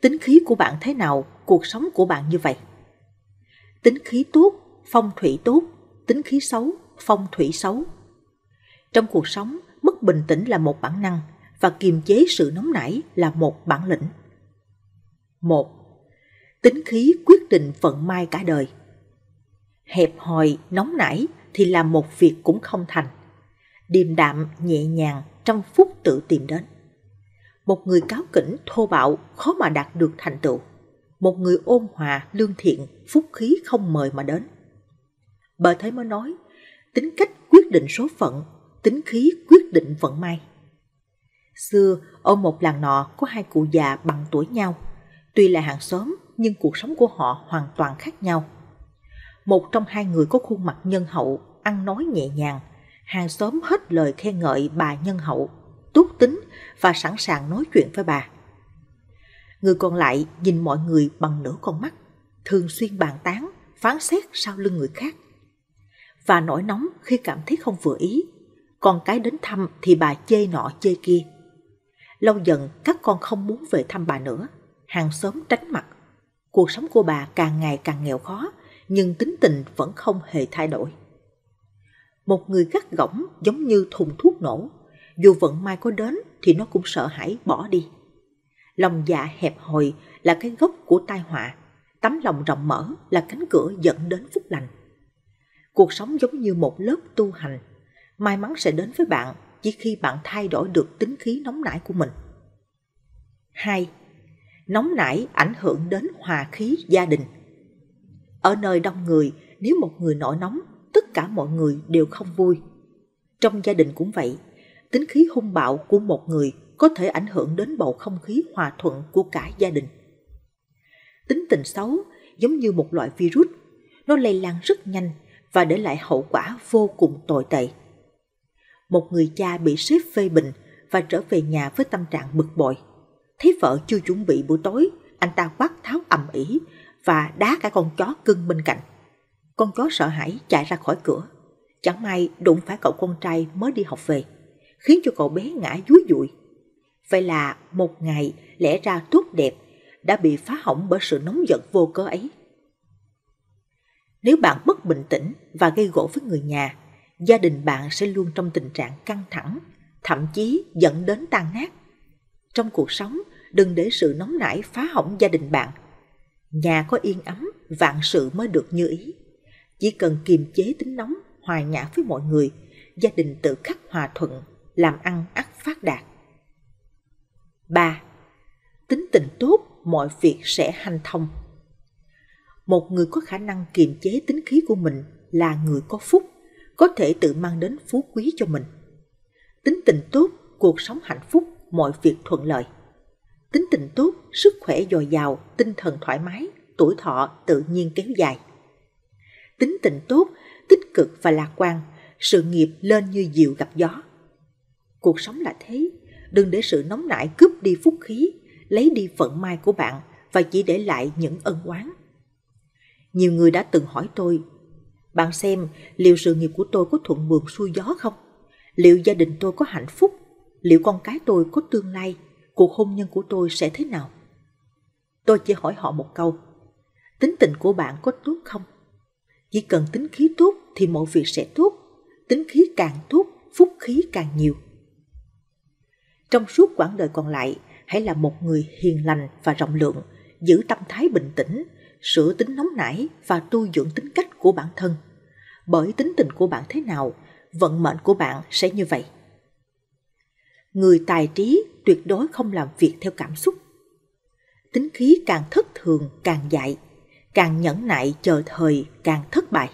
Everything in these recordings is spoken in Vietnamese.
tính khí của bạn thế nào, cuộc sống của bạn như vậy. Tính khí tốt, phong thủy tốt, tính khí xấu, phong thủy xấu. Trong cuộc sống, mất bình tĩnh là một bản năng và kiềm chế sự nóng nảy là một bản lĩnh. 1. Tính khí quyết định vận may cả đời. Hẹp hòi, nóng nảy thì làm một việc cũng không thành. Điềm đạm, nhẹ nhàng trong phút tự tìm đến một người cáo kỉnh thô bạo khó mà đạt được thành tựu, một người ôn hòa, lương thiện, phúc khí không mời mà đến. Bởi thế mới nói, tính cách quyết định số phận, tính khí quyết định vận may. Xưa, ở một làng nọ có hai cụ già bằng tuổi nhau, tuy là hàng xóm nhưng cuộc sống của họ hoàn toàn khác nhau. Một trong hai người có khuôn mặt nhân hậu, ăn nói nhẹ nhàng, hàng xóm hết lời khen ngợi bà nhân hậu tốt tính và sẵn sàng nói chuyện với bà. Người còn lại nhìn mọi người bằng nửa con mắt, thường xuyên bàn tán, phán xét sau lưng người khác. Và nổi nóng khi cảm thấy không vừa ý, con cái đến thăm thì bà chê nọ chê kia. Lâu dần các con không muốn về thăm bà nữa, hàng xóm tránh mặt. Cuộc sống của bà càng ngày càng nghèo khó, nhưng tính tình vẫn không hề thay đổi. Một người gắt gỏng giống như thùng thuốc nổ dù vận may có đến thì nó cũng sợ hãi bỏ đi. Lòng dạ hẹp hòi là cái gốc của tai họa, tấm lòng rộng mở là cánh cửa dẫn đến phúc lành. Cuộc sống giống như một lớp tu hành, may mắn sẽ đến với bạn chỉ khi bạn thay đổi được tính khí nóng nảy của mình. 2. Nóng nảy ảnh hưởng đến hòa khí gia đình. Ở nơi đông người, nếu một người nổi nóng, tất cả mọi người đều không vui. Trong gia đình cũng vậy, tính khí hung bạo của một người có thể ảnh hưởng đến bầu không khí hòa thuận của cả gia đình. Tính tình xấu giống như một loại virus, nó lây lan rất nhanh và để lại hậu quả vô cùng tồi tệ. Một người cha bị sếp phê bình và trở về nhà với tâm trạng bực bội. Thấy vợ chưa chuẩn bị buổi tối, anh ta quát tháo ầm ĩ và đá cả con chó cưng bên cạnh. Con chó sợ hãi chạy ra khỏi cửa. Chẳng may đụng phải cậu con trai mới đi học về khiến cho cậu bé ngã dúi dụi. Vậy là một ngày lẽ ra tốt đẹp đã bị phá hỏng bởi sự nóng giận vô cớ ấy. Nếu bạn mất bình tĩnh và gây gỗ với người nhà, gia đình bạn sẽ luôn trong tình trạng căng thẳng, thậm chí dẫn đến tan nát. Trong cuộc sống, đừng để sự nóng nảy phá hỏng gia đình bạn. Nhà có yên ấm, vạn sự mới được như ý. Chỉ cần kiềm chế tính nóng, hòa nhã với mọi người, gia đình tự khắc hòa thuận, làm ăn ắt phát đạt. 3. Tính tình tốt, mọi việc sẽ hanh thông. Một người có khả năng kiềm chế tính khí của mình là người có phúc, có thể tự mang đến phú quý cho mình. Tính tình tốt, cuộc sống hạnh phúc, mọi việc thuận lợi. Tính tình tốt, sức khỏe dồi dào, tinh thần thoải mái, tuổi thọ tự nhiên kéo dài. Tính tình tốt, tích cực và lạc quan, sự nghiệp lên như diều gặp gió. Cuộc sống là thế, đừng để sự nóng nảy cướp đi phúc khí, lấy đi phận may của bạn và chỉ để lại những ân oán. Nhiều người đã từng hỏi tôi, bạn xem liệu sự nghiệp của tôi có thuận buồm xuôi gió không? Liệu gia đình tôi có hạnh phúc? Liệu con cái tôi có tương lai? Cuộc hôn nhân của tôi sẽ thế nào? Tôi chỉ hỏi họ một câu, tính tình của bạn có tốt không? Chỉ cần tính khí tốt thì mọi việc sẽ tốt, tính khí càng tốt, phúc khí càng nhiều. Trong suốt quãng đời còn lại, hãy là một người hiền lành và rộng lượng, giữ tâm thái bình tĩnh, sửa tính nóng nảy và tu dưỡng tính cách của bản thân. Bởi tính tình của bạn thế nào, vận mệnh của bạn sẽ như vậy. Người tài trí tuyệt đối không làm việc theo cảm xúc. Tính khí càng thất thường càng dại, càng nhẫn nại chờ thời càng thất bại.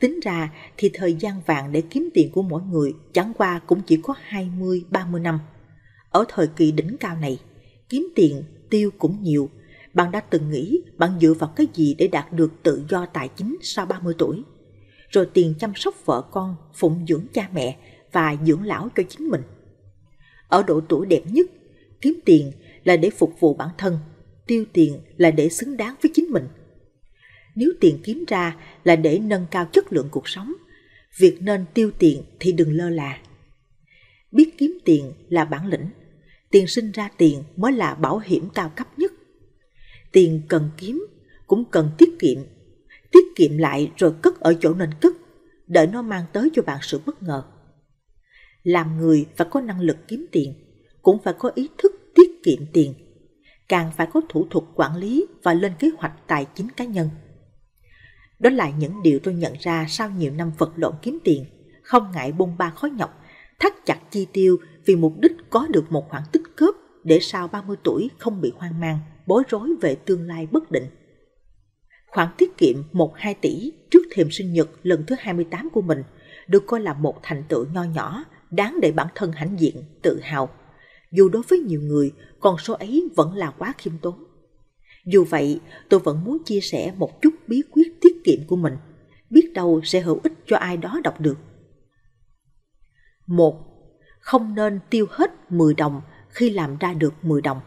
Tính ra thì thời gian vàng để kiếm tiền của mỗi người chẳng qua cũng chỉ có 20-30 năm. Ở thời kỳ đỉnh cao này, kiếm tiền tiêu cũng nhiều. Bạn đã từng nghĩ bạn dựa vào cái gì để đạt được tự do tài chính sau 30 tuổi? Rồi tiền chăm sóc vợ con, phụng dưỡng cha mẹ và dưỡng lão cho chính mình. Ở độ tuổi đẹp nhất, kiếm tiền là để phục vụ bản thân, tiêu tiền là để xứng đáng với chính mình – nếu tiền kiếm ra là để nâng cao chất lượng cuộc sống việc nên tiêu tiền thì đừng lơ là biết kiếm tiền là bản lĩnh tiền sinh ra tiền mới là bảo hiểm cao cấp nhất tiền cần kiếm cũng cần tiết kiệm tiết kiệm lại rồi cất ở chỗ nên cất đợi nó mang tới cho bạn sự bất ngờ làm người phải có năng lực kiếm tiền cũng phải có ý thức tiết kiệm tiền càng phải có thủ thuật quản lý và lên kế hoạch tài chính cá nhân đó là những điều tôi nhận ra sau nhiều năm vật lộn kiếm tiền, không ngại bôn ba khó nhọc, thắt chặt chi tiêu vì mục đích có được một khoản tích cóp để sau 30 tuổi không bị hoang mang, bối rối về tương lai bất định. Khoản tiết kiệm 1-2 tỷ trước thềm sinh nhật lần thứ 28 của mình được coi là một thành tựu nho nhỏ, đáng để bản thân hãnh diện, tự hào. Dù đối với nhiều người, con số ấy vẫn là quá khiêm tốn. Dù vậy, tôi vẫn muốn chia sẻ một chút bí quyết tiết kiệm của mình, biết đâu sẽ hữu ích cho ai đó đọc được. 1. Không nên tiêu hết 10 đồng khi làm ra được 10 đồng.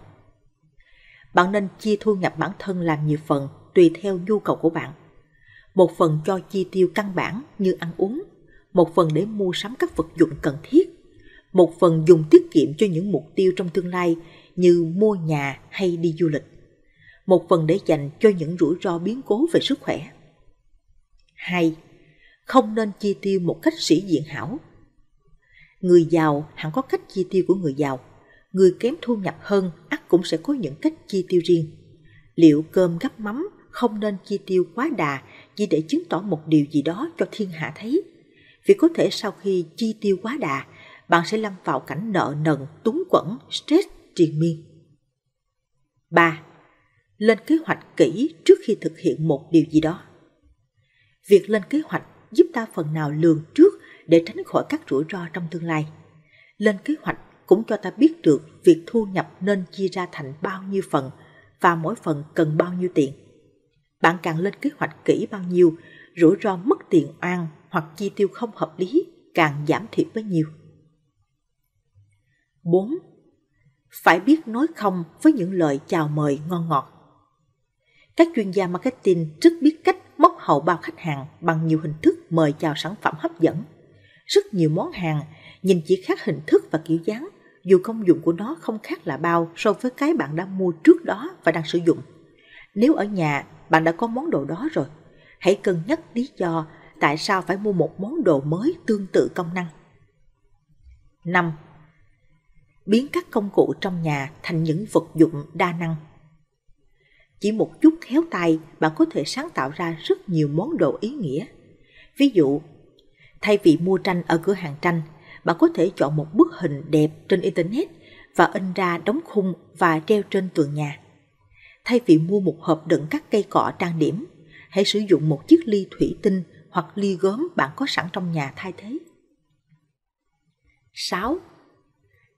Bạn nên chia thu nhập bản thân làm nhiều phần tùy theo nhu cầu của bạn. Một phần cho chi tiêu căn bản như ăn uống, một phần để mua sắm các vật dụng cần thiết, một phần dùng tiết kiệm cho những mục tiêu trong tương lai như mua nhà hay đi du lịch một phần để dành cho những rủi ro biến cố về sức khỏe. 2. Không nên chi tiêu một cách sĩ diện hảo. Người giàu hẳn có cách chi tiêu của người giàu, người kém thu nhập hơn ắt cũng sẽ có những cách chi tiêu riêng. Liệu cơm gắp mắm không nên chi tiêu quá đà chỉ để chứng tỏ một điều gì đó cho thiên hạ thấy. Vì có thể sau khi chi tiêu quá đà, bạn sẽ lâm vào cảnh nợ nần, túng quẫn, stress, triền miên. 3 lên kế hoạch kỹ trước khi thực hiện một điều gì đó. Việc lên kế hoạch giúp ta phần nào lường trước để tránh khỏi các rủi ro trong tương lai. Lên kế hoạch cũng cho ta biết được việc thu nhập nên chia ra thành bao nhiêu phần và mỗi phần cần bao nhiêu tiền. Bạn càng lên kế hoạch kỹ bao nhiêu, rủi ro mất tiền oan hoặc chi tiêu không hợp lý càng giảm thiểu bấy nhiêu. 4. Phải biết nói không với những lời chào mời ngon ngọt. Các chuyên gia marketing rất biết cách móc hậu bao khách hàng bằng nhiều hình thức mời chào sản phẩm hấp dẫn. Rất nhiều món hàng nhìn chỉ khác hình thức và kiểu dáng, dù công dụng của nó không khác là bao so với cái bạn đã mua trước đó và đang sử dụng. Nếu ở nhà bạn đã có món đồ đó rồi, hãy cân nhắc lý do tại sao phải mua một món đồ mới tương tự công năng. 5. Biến các công cụ trong nhà thành những vật dụng đa năng chỉ một chút khéo tay bạn có thể sáng tạo ra rất nhiều món đồ ý nghĩa. Ví dụ, thay vì mua tranh ở cửa hàng tranh, bạn có thể chọn một bức hình đẹp trên Internet và in ra đóng khung và treo trên tường nhà. Thay vì mua một hộp đựng các cây cọ trang điểm, hãy sử dụng một chiếc ly thủy tinh hoặc ly gốm bạn có sẵn trong nhà thay thế. 6.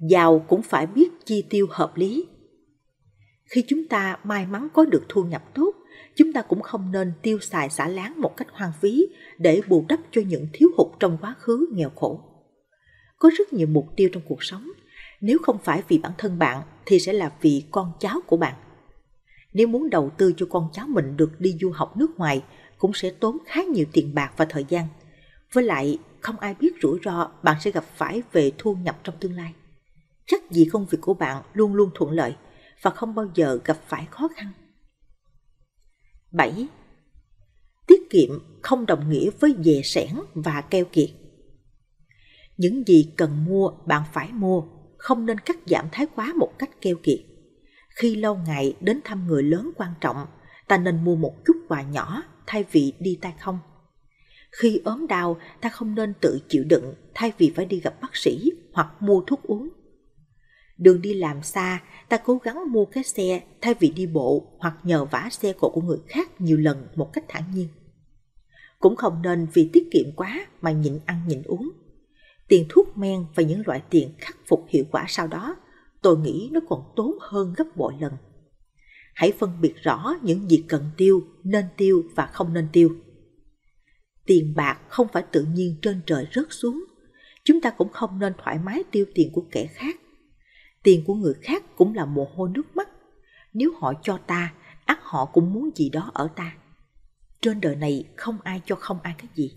Giàu cũng phải biết chi tiêu hợp lý khi chúng ta may mắn có được thu nhập tốt, chúng ta cũng không nên tiêu xài xả láng một cách hoang phí để bù đắp cho những thiếu hụt trong quá khứ nghèo khổ. Có rất nhiều mục tiêu trong cuộc sống, nếu không phải vì bản thân bạn thì sẽ là vì con cháu của bạn. Nếu muốn đầu tư cho con cháu mình được đi du học nước ngoài cũng sẽ tốn khá nhiều tiền bạc và thời gian. Với lại, không ai biết rủi ro bạn sẽ gặp phải về thu nhập trong tương lai. Chắc gì công việc của bạn luôn luôn thuận lợi – và không bao giờ gặp phải khó khăn. 7. Tiết kiệm không đồng nghĩa với dè sẻn và keo kiệt. Những gì cần mua bạn phải mua, không nên cắt giảm thái quá một cách keo kiệt. Khi lâu ngày đến thăm người lớn quan trọng, ta nên mua một chút quà nhỏ thay vì đi tay không. Khi ốm đau, ta không nên tự chịu đựng thay vì phải đi gặp bác sĩ hoặc mua thuốc uống đường đi làm xa, ta cố gắng mua cái xe thay vì đi bộ hoặc nhờ vả xe cộ của người khác nhiều lần một cách thản nhiên. Cũng không nên vì tiết kiệm quá mà nhịn ăn nhịn uống. Tiền thuốc men và những loại tiền khắc phục hiệu quả sau đó, tôi nghĩ nó còn tốn hơn gấp bội lần. Hãy phân biệt rõ những gì cần tiêu, nên tiêu và không nên tiêu. Tiền bạc không phải tự nhiên trên trời rớt xuống. Chúng ta cũng không nên thoải mái tiêu tiền của kẻ khác tiền của người khác cũng là mồ hôi nước mắt. Nếu họ cho ta, ắt họ cũng muốn gì đó ở ta. Trên đời này không ai cho không ai cái gì.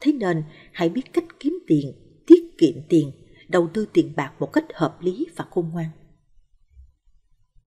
Thế nên hãy biết cách kiếm tiền, tiết kiệm tiền, đầu tư tiền bạc một cách hợp lý và khôn ngoan.